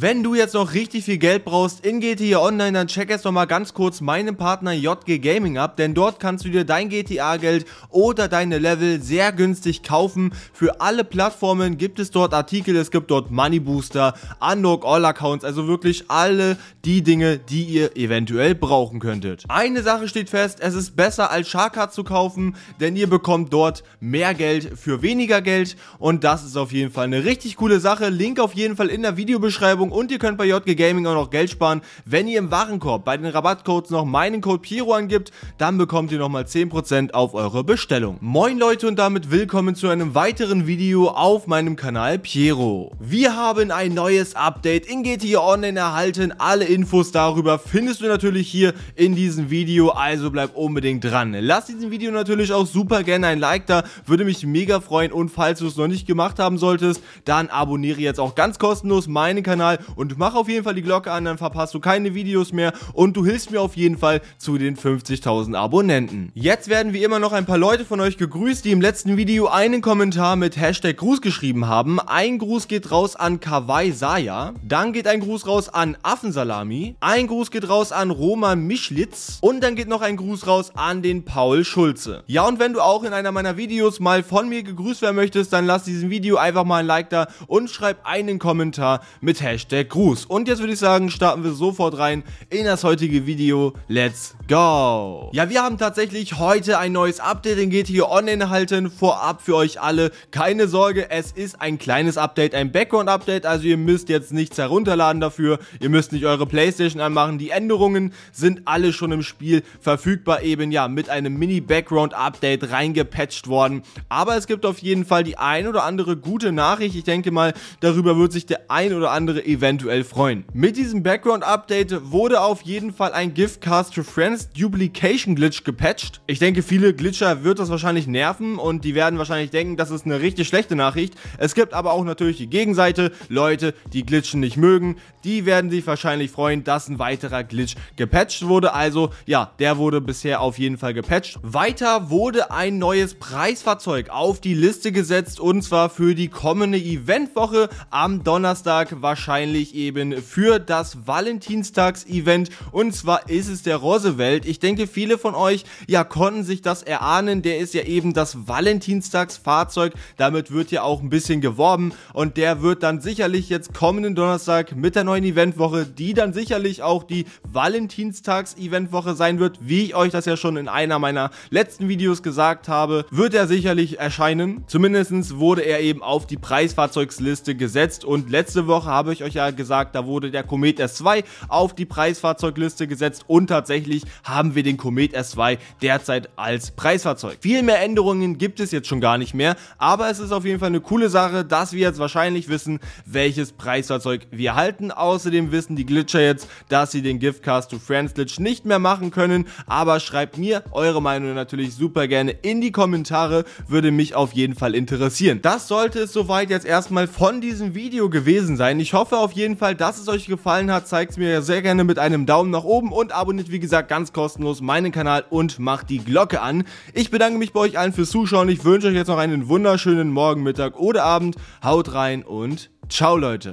Wenn du jetzt noch richtig viel Geld brauchst in GTA Online, dann check jetzt nochmal ganz kurz meinen Partner JG Gaming ab, denn dort kannst du dir dein GTA-Geld oder deine Level sehr günstig kaufen. Für alle Plattformen gibt es dort Artikel, es gibt dort Money Booster, Unlock All Accounts, also wirklich alle die Dinge, die ihr eventuell brauchen könntet. Eine Sache steht fest, es ist besser als Sharkard zu kaufen, denn ihr bekommt dort mehr Geld für weniger Geld und das ist auf jeden Fall eine richtig coole Sache. Link auf jeden Fall in der Videobeschreibung Werbung und ihr könnt bei JG Gaming auch noch Geld sparen, wenn ihr im Warenkorb bei den Rabattcodes noch meinen Code Piro angibt, dann bekommt ihr nochmal 10% auf eure Bestellung. Moin Leute und damit willkommen zu einem weiteren Video auf meinem Kanal Piero. Wir haben ein neues Update in GTA Online erhalten, alle Infos darüber findest du natürlich hier in diesem Video, also bleib unbedingt dran. Lass diesem Video natürlich auch super gerne ein Like da, würde mich mega freuen und falls du es noch nicht gemacht haben solltest, dann abonniere jetzt auch ganz kostenlos meinen Kanal, und mach auf jeden Fall die Glocke an, dann verpasst du keine Videos mehr und du hilfst mir auf jeden Fall zu den 50.000 Abonnenten. Jetzt werden wie immer noch ein paar Leute von euch gegrüßt, die im letzten Video einen Kommentar mit Hashtag Gruß geschrieben haben. Ein Gruß geht raus an Kawaii Saya, dann geht ein Gruß raus an Affensalami, ein Gruß geht raus an Roman Mischlitz und dann geht noch ein Gruß raus an den Paul Schulze. Ja und wenn du auch in einer meiner Videos mal von mir gegrüßt werden möchtest, dann lass diesem Video einfach mal ein Like da und schreib einen Kommentar mit Hashtag Hashtag Gruß. Und jetzt würde ich sagen, starten wir sofort rein in das heutige Video. Let's go! Ja, wir haben tatsächlich heute ein neues Update in GTO Online erhalten. Vorab für euch alle, keine Sorge, es ist ein kleines Update, ein Background-Update. Also ihr müsst jetzt nichts herunterladen dafür. Ihr müsst nicht eure Playstation anmachen. Die Änderungen sind alle schon im Spiel verfügbar eben, ja, mit einem Mini-Background-Update reingepatcht worden. Aber es gibt auf jeden Fall die ein oder andere gute Nachricht. Ich denke mal, darüber wird sich der ein oder andere eventuell freuen. Mit diesem Background-Update wurde auf jeden Fall ein Gift Cast to Friends Duplication Glitch gepatcht. Ich denke, viele Glitcher wird das wahrscheinlich nerven und die werden wahrscheinlich denken, das ist eine richtig schlechte Nachricht. Es gibt aber auch natürlich die Gegenseite, Leute, die Glitchen nicht mögen, die werden sich wahrscheinlich freuen, dass ein weiterer Glitch gepatcht wurde. Also ja, der wurde bisher auf jeden Fall gepatcht. Weiter wurde ein neues Preisfahrzeug auf die Liste gesetzt und zwar für die kommende Eventwoche am Donnerstag wahrscheinlich wahrscheinlich eben für das Valentinstags-Event und zwar ist es der Roosevelt. Ich denke, viele von euch ja konnten sich das erahnen. Der ist ja eben das Valentinstags-Fahrzeug. Damit wird ja auch ein bisschen geworben und der wird dann sicherlich jetzt kommenden Donnerstag mit der neuen Eventwoche, die dann sicherlich auch die Valentinstags-Eventwoche sein wird, wie ich euch das ja schon in einer meiner letzten Videos gesagt habe, wird er sicherlich erscheinen. Zumindest wurde er eben auf die Preisfahrzeugsliste gesetzt und letzte Woche habe ich euch euch ja gesagt, da wurde der Komet S2 auf die Preisfahrzeugliste gesetzt und tatsächlich haben wir den Komet S2 derzeit als Preisfahrzeug. Viel mehr Änderungen gibt es jetzt schon gar nicht mehr, aber es ist auf jeden Fall eine coole Sache, dass wir jetzt wahrscheinlich wissen, welches Preisfahrzeug wir halten. Außerdem wissen die Glitcher jetzt, dass sie den Giftcast to Friends Glitch nicht mehr machen können, aber schreibt mir eure Meinung natürlich super gerne in die Kommentare, würde mich auf jeden Fall interessieren. Das sollte es soweit jetzt erstmal von diesem Video gewesen sein. Ich hoffe, auf jeden Fall, dass es euch gefallen hat. Zeigt es mir sehr gerne mit einem Daumen nach oben und abonniert, wie gesagt, ganz kostenlos meinen Kanal und macht die Glocke an. Ich bedanke mich bei euch allen fürs Zuschauen. Ich wünsche euch jetzt noch einen wunderschönen Morgen, Mittag oder Abend. Haut rein und ciao, Leute.